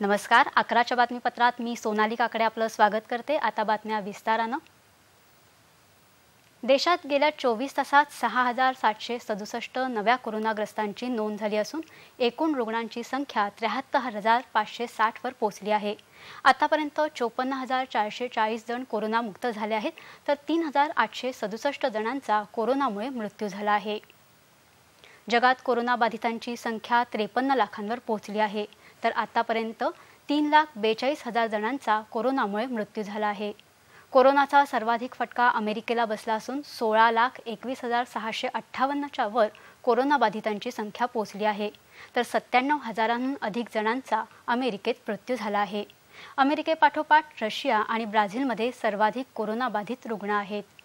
नमस्कार अकराच्या बातमीपत्रात मी सोनाली काकडे आपलं स्वागत करते आता बातम्या विस्तारानं देशात गेल्या चोवीस तासात सहा हजार सातशे सदुसष्ट नव्या कोरोनाग्रस्तांची नोंद झाली असून एकूण रुग्णांची संख्या त्र्याहत्तर हजार पाचशे साठवर पोहोचली आहे आतापर्यंत चोपन्न हजार चारशे चाळीस जण कोरोनामुक्त झाले आहेत तर तीन हजार आठशे सदुसष्ट जणांचा कोरोनामुळे मृत्यू झाला आहे जगात कोरोनाबाधितांची संख्या त्रेपन्न लाखांवर पोहोचली आहे तर आतापर्यंत तीन लाख बेचाळीस हजार जणांचा कोरोनामुळे मृत्यू झाला आहे कोरोनाचा सर्वाधिक फटका अमेरिकेला बसला असून सोळा लाख एकवीस हजार सहाशे अठ्ठावन्नच्या वर कोरोनाबाधितांची संख्या पोचली आहे तर सत्त्याण्णव हजारांहून अधिक जणांचा अमेरिकेत मृत्यू झाला आहे अमेरिकेपाठोपाठ रशिया आणि ब्राझीलमध्ये सर्वाधिक कोरोनाबाधित रुग्ण आहेत